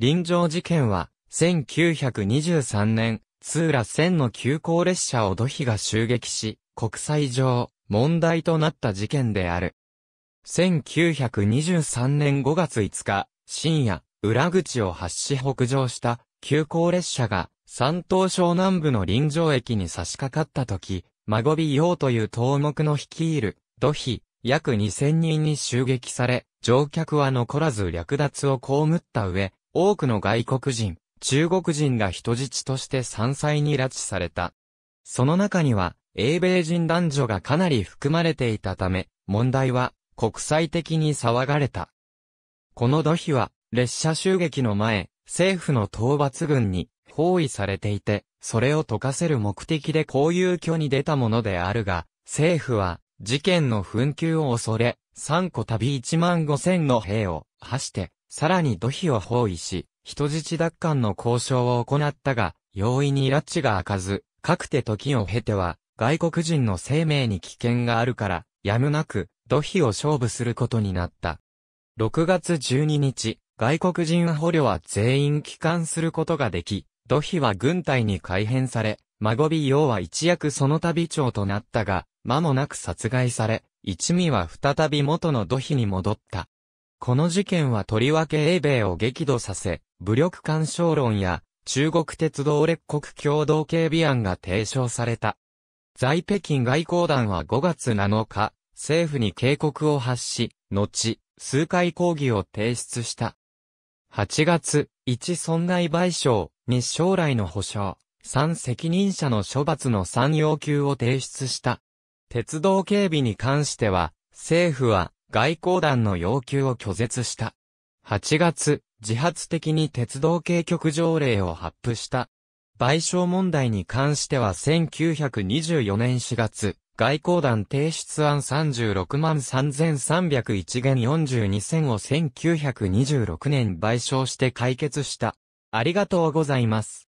臨場事件は、1923年、ツーラ線の急行列車を土肥が襲撃し、国際上、問題となった事件である。1923年5月5日、深夜、裏口を発し北上した急行列車が山東省南部の臨場駅に差し掛かった時、孫美陽という東目の率いる土肥、約2000人に襲撃され、乗客は残らず略奪を被った上、多くの外国人、中国人が人質として山菜に拉致された。その中には、英米人男女がかなり含まれていたため、問題は国際的に騒がれた。この土日は、列車襲撃の前、政府の討伐軍に包囲されていて、それを解かせる目的でいう居に出たものであるが、政府は、事件の紛糾を恐れ、3個旅1万5千の兵を、走して、さらに土肥を包囲し、人質奪還の交渉を行ったが、容易に拉致が開かず、かくて時を経ては、外国人の生命に危険があるから、やむなく、土肥を勝負することになった。6月12日、外国人捕虜は全員帰還することができ、土肥は軍隊に改編され、孫美洋は一躍その旅長となったが、間もなく殺害され、一味は再び元の土肥に戻った。この事件はとりわけ英米を激怒させ、武力干渉論や中国鉄道列国共同警備案が提唱された。在北京外交団は5月7日、政府に警告を発し、後、数回抗議を提出した。8月、1損害賠償、2将来の保障、3責任者の処罰の3要求を提出した。鉄道警備に関しては、政府は外交団の要求を拒絶した。8月、自発的に鉄道計局条例を発布した。賠償問題に関しては1924年4月、外交団提出案36万3301元42銭を1926年賠償して解決した。ありがとうございます。